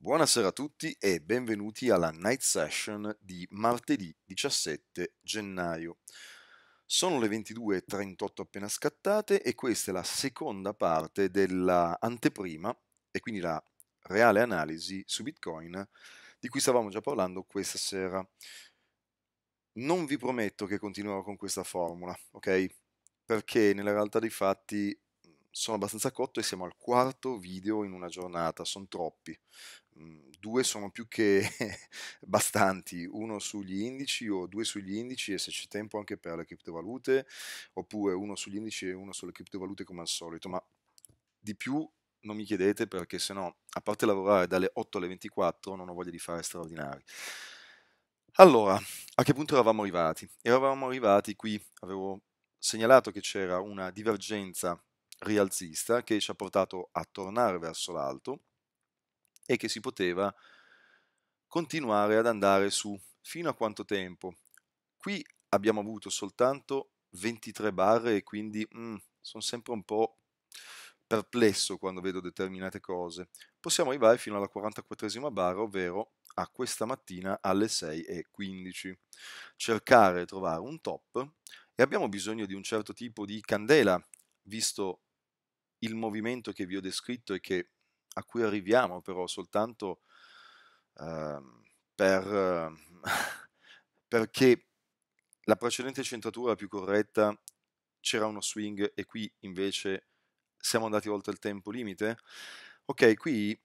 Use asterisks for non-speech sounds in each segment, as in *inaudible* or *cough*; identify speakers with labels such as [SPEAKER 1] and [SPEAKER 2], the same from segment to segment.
[SPEAKER 1] Buonasera a tutti e benvenuti alla night session di martedì 17 gennaio. Sono le 22.38 appena scattate e questa è la seconda parte dell'anteprima e quindi la reale analisi su Bitcoin di cui stavamo già parlando questa sera. Non vi prometto che continuerò con questa formula, ok? Perché nella realtà dei fatti mm, sono abbastanza cotto e siamo al quarto video in una giornata, sono troppi. Mhmm, due sono più che *laughs* bastanti, uno sugli indici o due sugli indici e se c'è tempo anche per le criptovalute, oppure uno sugli indici e uno sulle criptovalute come al solito, ma di più non mi chiedete perché se no, a parte lavorare dalle 8 alle 24, non ho voglia di fare straordinari. Allora, a che punto eravamo arrivati? Eravamo arrivati qui, avevo segnalato che c'era una divergenza rialzista che ci ha portato a tornare verso l'alto, e che si poteva continuare ad andare su fino a quanto tempo. Qui abbiamo avuto soltanto 23 barre e quindi mm, sono sempre un po' perplesso quando vedo determinate cose. Possiamo arrivare fino alla 44esima barra, ovvero a questa mattina alle 6.15. Cercare e trovare un top e abbiamo bisogno di un certo tipo di candela, visto il movimento che vi ho descritto e che a cui arriviamo però soltanto eh, per, eh, *laughs* perché la precedente centratura più corretta c'era uno swing e qui invece siamo andati oltre il tempo limite. Ok, qui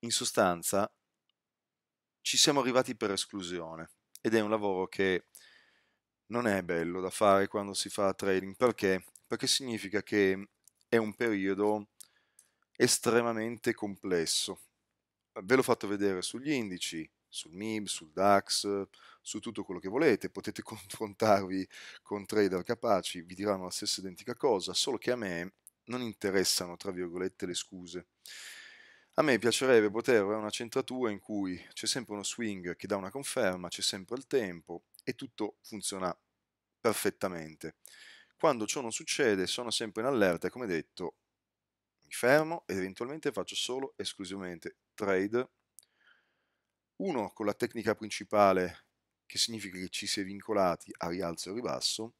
[SPEAKER 1] in sostanza ci siamo arrivati per esclusione ed è un lavoro che non è bello da fare quando si fa trading perché? Perché significa che è un periodo estremamente complesso. Ve l'ho fatto vedere sugli indici, sul MIB, sul DAX, su tutto quello che volete, potete *laughs* confrontarvi con trader capaci, vi diranno la stessa identica cosa, solo che a me non interessano, tra virgolette, le scuse. A me piacerebbe poter avere una centratura in cui c'è sempre uno swing che dà una conferma, c'è sempre il tempo e tutto funziona perfettamente. Quando ciò non succede sono sempre in allerta e come detto mi fermo ed eventualmente faccio solo esclusivamente trade. Uno con la tecnica principale che significa che ci si è vincolati a rialzo e ribasso,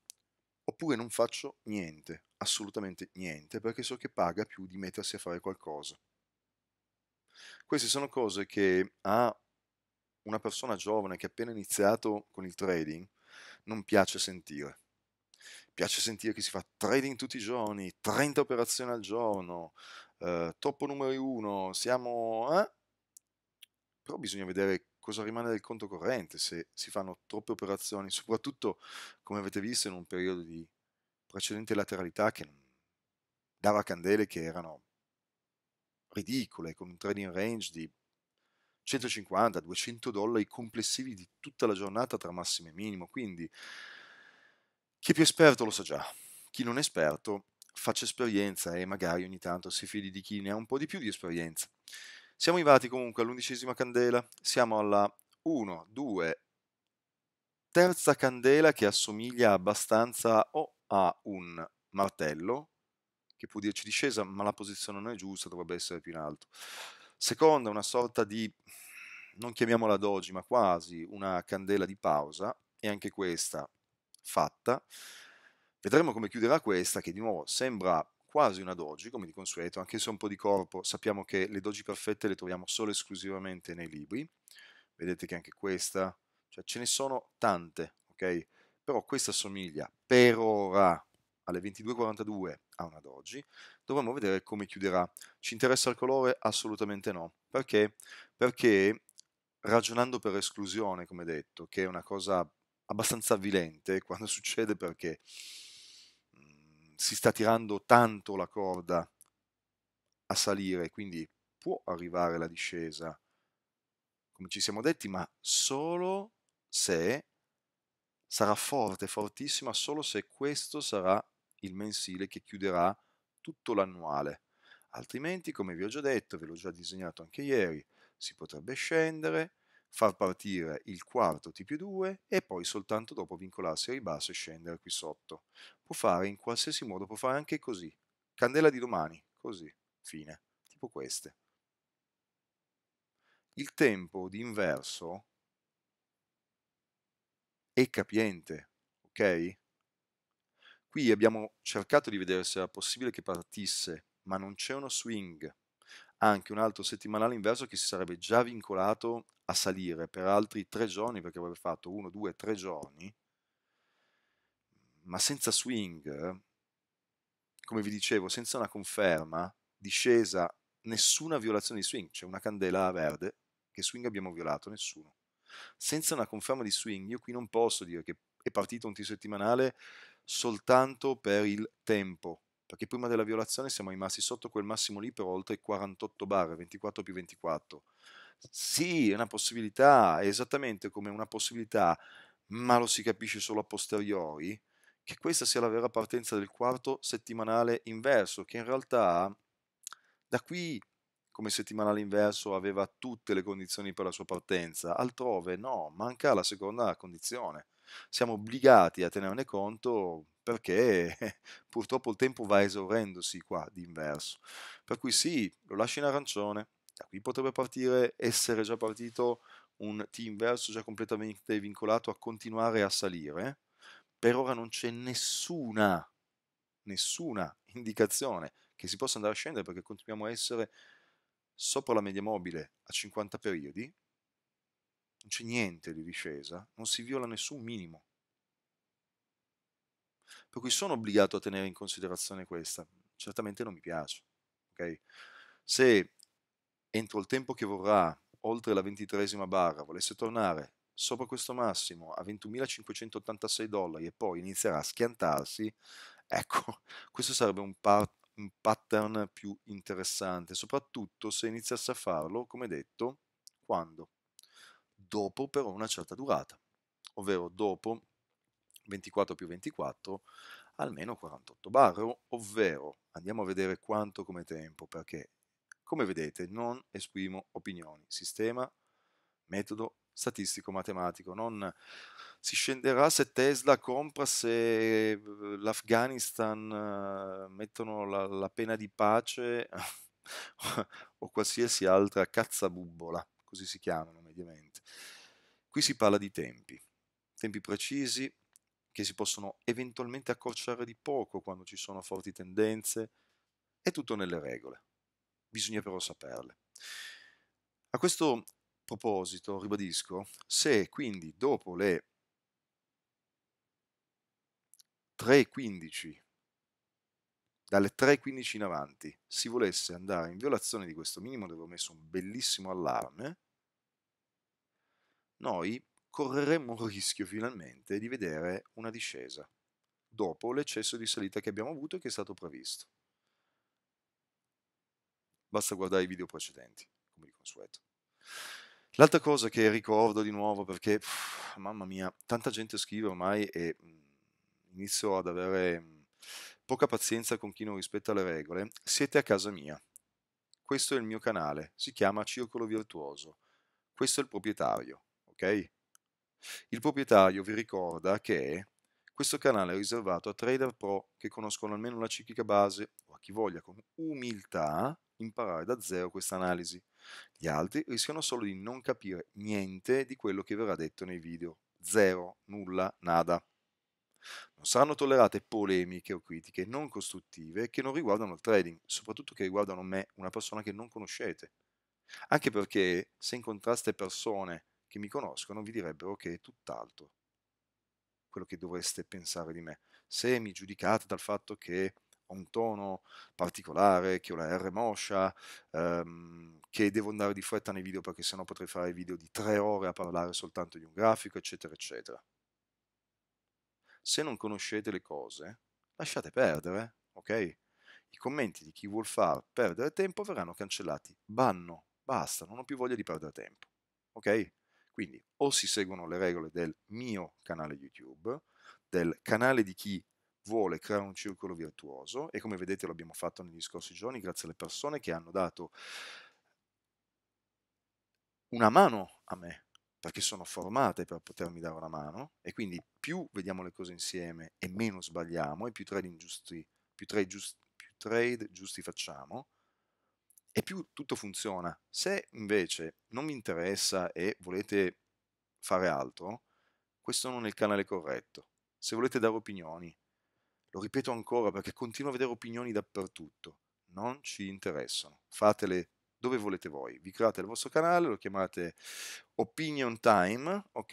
[SPEAKER 1] oppure non faccio niente, assolutamente niente, perché so che paga più di mettersi a fare qualcosa. Queste sono cose che a una persona giovane che ha appena iniziato con il trading non piace sentire piace sentire che si fa trading tutti i giorni, 30 operazioni al giorno, eh, top numero uno, siamo... Eh? Però bisogna vedere cosa rimane del conto corrente se si fanno troppe operazioni, soprattutto come avete visto in un periodo di precedente lateralità che dava candele che erano ridicole, con un trading range di 150-200 dollari complessivi di tutta la giornata tra massimo e minimo, quindi chi è più esperto lo sa già, chi non è esperto faccia esperienza e magari ogni tanto si fidi di chi ne ha un po' di più di esperienza. Siamo arrivati comunque all'undicesima candela, siamo alla 1, 2, terza candela che assomiglia abbastanza o a un martello, che può dirci discesa, ma la posizione non è giusta, dovrebbe essere più in alto. Seconda, una sorta di, non chiamiamola doji, ma quasi una candela di pausa, e anche questa fatta. Vedremo come chiuderà questa, che di nuovo sembra quasi una doji, come di consueto, anche se un po' di corpo, sappiamo che le doji perfette le troviamo solo e esclusivamente nei libri. Vedete che anche questa, cioè ce ne sono tante, ok? Però questa somiglia per ora alle 22.42 a una doji. Dovremmo vedere come chiuderà. Ci interessa il colore? Assolutamente no. Perché? Perché ragionando per esclusione, come detto, che è una cosa abbastanza avvilente quando *laughs* succede perché mhmm, si sta tirando tanto la corda a salire, quindi può arrivare la discesa, come ci siamo detti, ma solo se sarà forte, fortissima, solo se questo sarà il mensile che chiuderà tutto l'annuale. Altrimenti, come vi ho già detto, ve l'ho già disegnato anche ieri, si potrebbe scendere, far partire il quarto T più 2 e poi soltanto dopo vincolarsi al ribasso e scendere qui sotto. Può fare in qualsiasi modo, può fare anche così. Candela di domani, così, fine, tipo queste. Il tempo di inverso è capiente, ok? Qui abbiamo cercato di vedere se era possibile che partisse, ma non c'è uno swing, anche un altro settimanale inverso che si sarebbe già vincolato a salire per altri tre giorni, perché avrebbe fatto uno, due, tre giorni, ma senza swing, come vi dicevo, senza una conferma, discesa, nessuna violazione di swing, c'è una candela verde, che swing abbiamo violato? Nessuno. Senza una conferma di swing, io qui non posso dire che è partito un t settimanale soltanto per il tempo, perché prima della violazione siamo rimasti sotto quel massimo lì per oltre 48 bar, 24 più 24. Sì, è una possibilità, è esattamente come una possibilità, ma lo si capisce solo a posteriori, che questa sia la vera partenza del quarto settimanale inverso, che in realtà da qui come settimanale inverso aveva tutte le condizioni per la sua partenza, altrove no, manca la seconda condizione. Siamo obbligati a tenerne conto perché *laughs* purtroppo il tempo va esaurendosi qua d'inverso. Per cui sì, lo lascio in arancione, da qui potrebbe partire, essere già partito un T inverso già completamente vincolato a continuare a salire. Per ora non c'è nessuna, nessuna indicazione che si possa andare a scendere perché continuiamo a essere sopra la media mobile a 50 periodi, non c'è niente di discesa, non si viola nessun minimo per cui sono obbligato a tenere in considerazione questa. Certamente non mi piace. Okay? Se entro il tempo che vorrà, oltre la ventitresima barra, volesse tornare sopra questo massimo a 21.586 dollari e poi inizierà a schiantarsi, ecco, *laughs* questo sarebbe un, un pattern più interessante, soprattutto se iniziasse a farlo, come detto, quando? Dopo però una certa durata, ovvero dopo 24 più 24, almeno 48 bar, ovvero andiamo a vedere quanto come tempo, perché come vedete non esprimo opinioni, sistema, metodo statistico-matematico, non si scenderà se Tesla compra, se eh, l'Afghanistan eh, mettono la, la pena di pace *laughs* o qualsiasi altra cazzabubbola, così si chiamano mediamente. Qui si parla di tempi, tempi precisi, che si possono eventualmente accorciare di poco quando ci sono forti tendenze, è tutto nelle regole. Bisogna però saperle. A questo proposito, ribadisco, se quindi dopo le 3.15, dalle 3.15 in avanti, si volesse andare in violazione di questo minimo dove ho messo un bellissimo allarme, noi correremmo il rischio finalmente di vedere una discesa dopo l'eccesso di salita che abbiamo avuto e che è stato previsto. Basta guardare i video precedenti, come di consueto. L'altra cosa che ricordo di nuovo perché, pff, mamma mia, tanta gente scrive ormai e mm, inizio ad avere mm, poca pazienza con chi non rispetta le regole. Siete a casa mia. Questo è il mio canale, si chiama Circolo Virtuoso. Questo è il proprietario, ok? Il proprietario vi ricorda che questo canale è riservato a trader pro che conoscono almeno la ciclica base o a chi voglia con umiltà imparare da zero questa analisi. Gli altri rischiano solo di non capire niente di quello che verrà detto nei video. Zero, nulla, nada. Non saranno tollerate polemiche o critiche non costruttive che non riguardano il trading, soprattutto che riguardano me, una persona che non conoscete. Anche perché se incontraste persone che mi conoscono vi direbbero che è tutt'altro quello che dovreste pensare di me. Se mi giudicate dal fatto che ho un tono particolare, che ho la R moscia, ehm, che devo andare di fretta nei video perché sennò potrei fare video di tre ore a parlare soltanto di un grafico, eccetera, eccetera. Se non conoscete le cose, lasciate perdere, ok? I commenti di chi vuol far perdere tempo verranno cancellati. Banno, basta, non ho più voglia di perdere tempo, ok? Quindi o si seguono le regole del mio canale YouTube, del canale di chi vuole creare un circolo virtuoso e come vedete lo abbiamo fatto negli scorsi giorni grazie alle persone che hanno dato una mano a me perché sono formate per potermi dare una mano e quindi più vediamo le cose insieme e meno sbagliamo e più trade, ingiusti, più trade, giusti, più trade giusti facciamo e più tutto funziona. Se invece non vi interessa e volete fare altro, questo non è il canale corretto. Se volete dare opinioni, lo ripeto ancora perché continuo a vedere opinioni dappertutto, non ci interessano. Fatele dove volete voi. Vi create il vostro canale, lo chiamate Opinion Time, ok?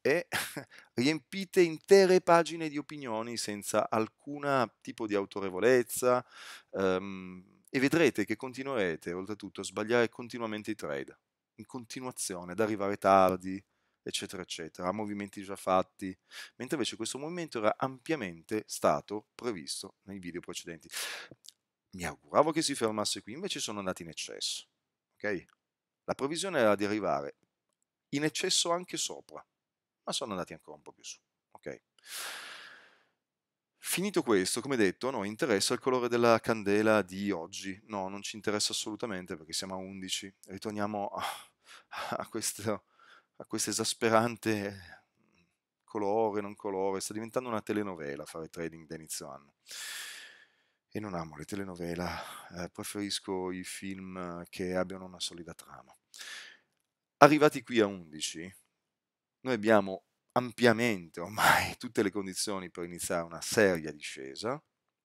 [SPEAKER 1] E *laughs* riempite intere pagine di opinioni senza alcun tipo di autorevolezza. Um, e vedrete che continuerete oltretutto a sbagliare continuamente i trade, in continuazione, ad arrivare tardi, eccetera, eccetera, a movimenti già fatti, mentre invece questo movimento era ampiamente stato previsto nei video precedenti. Mi auguravo che si fermasse qui, invece sono andati in eccesso. Okay? La previsione era di arrivare in eccesso anche sopra, ma sono andati ancora un po' più su. Okay? Finito questo, come detto, a noi interessa il colore della candela di oggi. No, non ci interessa assolutamente perché siamo a 11. Ritorniamo a, a, questo, a questo, esasperante eh, colore, non colore. Sta diventando una telenovela fare trading da inizio anno. E non amo le telenovela, eh, preferisco i film che abbiano una solida trama. Arrivati qui a 11, noi abbiamo ampiamente ormai *laughs* tutte le condizioni per iniziare una seria discesa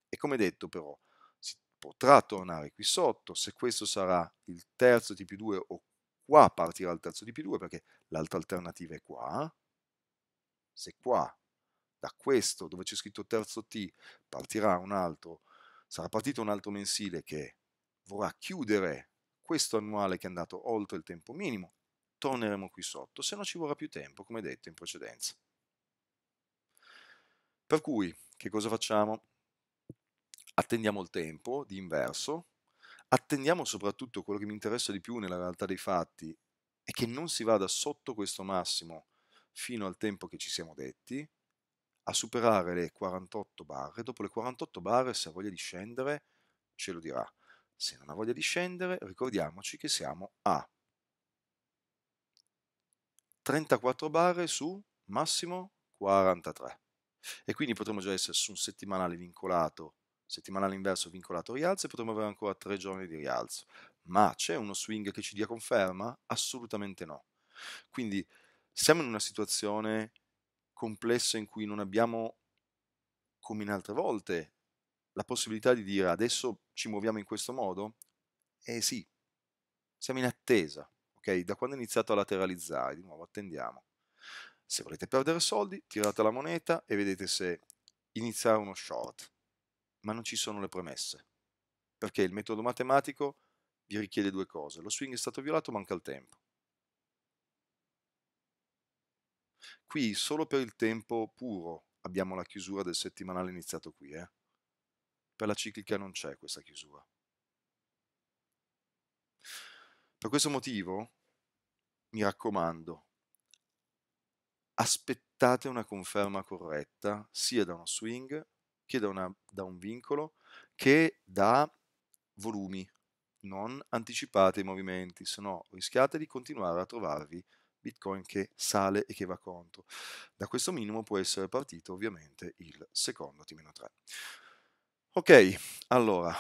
[SPEAKER 1] e come detto però si potrà tornare qui sotto se questo sarà il terzo TP2 o qua partirà il terzo TP2 perché l'altra alternativa è qua, se qua da questo dove c'è scritto terzo T partirà un altro, sarà partito un altro mensile che vorrà chiudere questo annuale che è andato oltre il tempo minimo torneremo qui sotto, se non ci vorrà più tempo, come detto in precedenza. Per cui, che cosa facciamo? Attendiamo il tempo di inverso, attendiamo soprattutto quello che mi interessa di più nella realtà dei fatti, è che non si vada sotto questo massimo fino al tempo che ci siamo detti, a superare le 48 barre, dopo le 48 barre se ha voglia di scendere ce lo dirà, se non ha voglia di scendere ricordiamoci che siamo a 34 barre su massimo 43. E quindi potremmo già essere su un settimanale vincolato, settimanale inverso vincolato rialzo e potremmo avere ancora tre giorni di rialzo. Ma c'è uno swing che ci dia conferma? Assolutamente no. Quindi siamo in una situazione complessa in cui non abbiamo, come in altre volte, la possibilità di dire adesso ci muoviamo in questo modo? Eh sì, siamo in attesa ok? Da quando è iniziato a lateralizzare, di nuovo attendiamo. Se volete perdere soldi, tirate la moneta e vedete se iniziare uno short, ma non ci sono le premesse, perché il metodo matematico vi richiede due cose, lo swing è stato violato, manca il tempo. Qui solo per il tempo puro abbiamo la chiusura del settimanale iniziato qui, eh? per la ciclica non c'è questa chiusura. Per questo motivo, mi raccomando, aspettate una conferma corretta sia da uno swing che da, una, da un vincolo che da volumi. Non anticipate i movimenti, se no rischiate di continuare a trovarvi Bitcoin che sale e che va contro. Da questo minimo può essere partito ovviamente il secondo T-3. Ok, allora,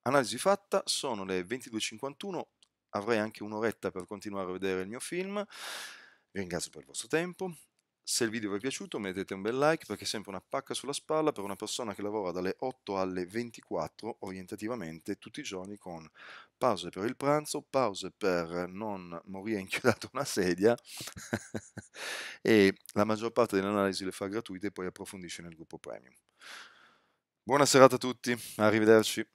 [SPEAKER 1] analisi fatta, sono le 22.51, avrei anche un'oretta per continuare a vedere il mio film. Vi ringrazio per il vostro tempo. Se il video vi è piaciuto mettete un bel like perché è sempre una pacca sulla spalla per una persona che lavora dalle 8 alle 24 orientativamente tutti i giorni con pause per il pranzo, pause per non morire inchiodato una sedia *laughs* e la maggior parte delle analisi le fa gratuite e poi approfondisce nel gruppo premium. Buona serata a tutti, arrivederci.